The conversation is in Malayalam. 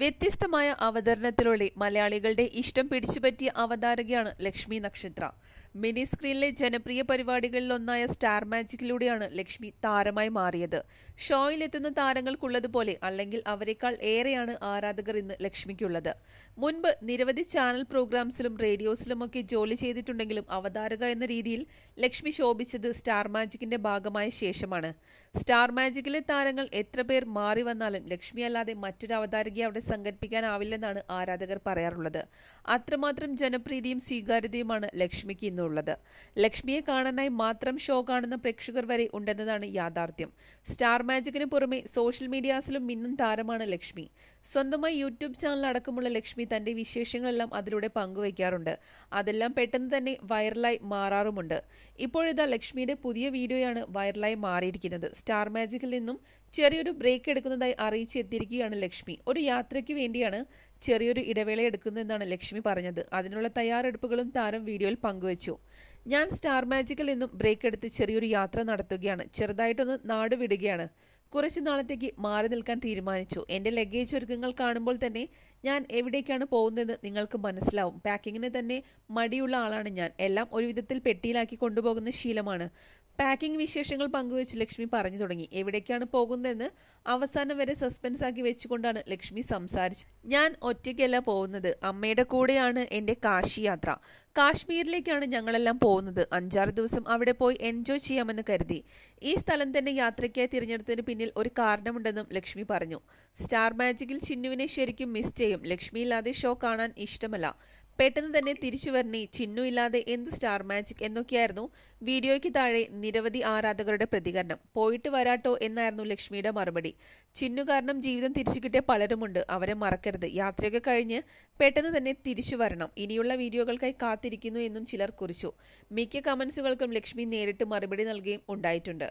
വ്യത്യസ്തമായ അവതരണത്തിലൂടെ മലയാളികളുടെ ഇഷ്ടം പിടിച്ചുപറ്റിയ അവതാരകയാണ് ലക്ഷ്മി നക്ഷത്ര മിനി സ്ക്രീനിലെ ജനപ്രിയ പരിപാടികളിലൊന്നായ സ്റ്റാർ മാജിക്കിലൂടെയാണ് ലക്ഷ്മി താരമായി മാറിയത് ഷോയിലെത്തുന്ന താരങ്ങൾക്കുള്ളതുപോലെ അല്ലെങ്കിൽ അവരെക്കാൾ ഏറെയാണ് ആരാധകർ ഇന്ന് ലക്ഷ്മിക്കുള്ളത് മുൻപ് നിരവധി ചാനൽ പ്രോഗ്രാംസിലും റേഡിയോസിലുമൊക്കെ ജോലി ചെയ്തിട്ടുണ്ടെങ്കിലും അവതാരക എന്ന രീതിയിൽ ലക്ഷ്മി ശോഭിച്ചത് സ്റ്റാർ മാജിക്കിന്റെ ഭാഗമായ ശേഷമാണ് സ്റ്റാർ മാജിക്കിലെ താരങ്ങൾ എത്ര പേർ മാറി വന്നാലും ലക്ഷ്മി അല്ലാതെ മറ്റൊരു അവതാരകയെ അവിടെ സംഘടിപ്പിക്കാനാവില്ലെന്നാണ് ആരാധകർ പറയാറുള്ളത് അത്രമാത്രം ജനപ്രീതിയും സ്വീകാര്യതയുമാണ് ലക്ഷ്മിക്ക് ഇന്ന് എന്നുള്ളത് ലക്ഷ്മിയെ കാണാനായി മാത്രം ഷോ കാണുന്ന പ്രേക്ഷകർ വരെ ഉണ്ടെന്നതാണ് യാഥാർത്ഥ്യം സ്റ്റാർ മാജിക്കിന് പുറമെ സോഷ്യൽ മീഡിയാസിലും മിന്നും താരമാണ് ലക്ഷ്മി സ്വന്തമായി യൂട്യൂബ് ചാനൽ അടക്കമുള്ള ലക്ഷ്മി തന്റെ വിശേഷങ്ങളെല്ലാം അതിലൂടെ പങ്കുവയ്ക്കാറുണ്ട് അതെല്ലാം പെട്ടെന്ന് തന്നെ വൈറലായി മാറാറുമുണ്ട് ഇപ്പോഴിതാ ലക്ഷ്മിയുടെ പുതിയ വീഡിയോയാണ് വൈറലായി മാറിയിരിക്കുന്നത് സ്റ്റാർ മാജിക്കിൽ നിന്നും ചെറിയൊരു ബ്രേക്ക് എടുക്കുന്നതായി അറിയിച്ച് എത്തിയിരിക്കുകയാണ് ലക്ഷ്മി ഒരു യാത്രയ്ക്ക് വേണ്ടിയാണ് ചെറിയൊരു ഇടവേള എടുക്കുന്നതെന്നാണ് ലക്ഷ്മി പറഞ്ഞത് അതിനുള്ള തയ്യാറെടുപ്പുകളും താരം വീഡിയോയിൽ പങ്കുവച്ചു ഞാൻ സ്റ്റാർ മാജിക്കിൽ നിന്നും ബ്രേക്ക് എടുത്ത് ചെറിയൊരു യാത്ര നടത്തുകയാണ് ചെറുതായിട്ടൊന്ന് നാട് വിടുകയാണ് കുറച്ച് നാളത്തേക്ക് മാറി നിൽക്കാൻ തീരുമാനിച്ചു എൻ്റെ ലഗേജ് ഒരുക്കങ്ങൾ കാണുമ്പോൾ തന്നെ ഞാൻ എവിടേക്കാണ് പോകുന്നതെന്ന് നിങ്ങൾക്ക് മനസ്സിലാവും പാക്കിങ്ങിന് തന്നെ മടിയുള്ള ആളാണ് ഞാൻ എല്ലാം ഒരു വിധത്തിൽ പെട്ടിയിലാക്കി കൊണ്ടുപോകുന്ന ശീലമാണ് പാക്കിംഗ് വിശേഷങ്ങൾ പങ്കുവെച്ച് ലക്ഷ്മി പറഞ്ഞു തുടങ്ങി എവിടേക്കാണ് പോകുന്നതെന്ന് അവസാനം വരെ സസ്പെൻസ് ആക്കി വെച്ചുകൊണ്ടാണ് ലക്ഷ്മി സംസാരിച്ചത് ഞാൻ ഒറ്റയ്ക്കല്ല പോകുന്നത് അമ്മയുടെ കൂടെയാണ് എൻ്റെ കാശി യാത്ര കാശ്മീരിലേക്കാണ് ഞങ്ങളെല്ലാം പോകുന്നത് അഞ്ചാറ് ദിവസം അവിടെ പോയി എൻജോയ് ചെയ്യാമെന്ന് കരുതി ഈ സ്ഥലം തന്നെ യാത്രയ്ക്കായി തിരഞ്ഞെടുത്തതിന് പിന്നിൽ ഒരു കാരണമുണ്ടെന്നും ലക്ഷ്മി പറഞ്ഞു സ്റ്റാർ മാജിക്കിൽ ചിന്നുവിനെ ശരിക്കും മിസ് ചെയ്യും ലക്ഷ്മിയില്ലാതെ ഷോ കാണാൻ ഇഷ്ടമല്ല പെട്ടെന്ന് തന്നെ തിരിച്ചു വരണേ ചിന്നു ഇല്ലാതെ എന്ത് സ്റ്റാർ മാജിക് എന്നൊക്കെയായിരുന്നു വീഡിയോയ്ക്ക് താഴെ നിരവധി ആരാധകരുടെ പ്രതികരണം പോയിട്ട് വരാട്ടോ എന്നായിരുന്നു ലക്ഷ്മിയുടെ മറുപടി ചിന്നു കാരണം ജീവിതം തിരിച്ചു കിട്ടിയ പലരുമുണ്ട് അവരെ മറക്കരുത് യാത്രയൊക്കെ കഴിഞ്ഞ് പെട്ടെന്ന് തന്നെ തിരിച്ചു വരണം ഇനിയുള്ള വീഡിയോകൾക്കായി കാത്തിരിക്കുന്നു എന്നും ചിലർ കുറിച്ചു മിക്ക കമൻസുകൾക്കും ലക്ഷ്മി നേരിട്ട് മറുപടി നൽകുകയും ഉണ്ടായിട്ടുണ്ട്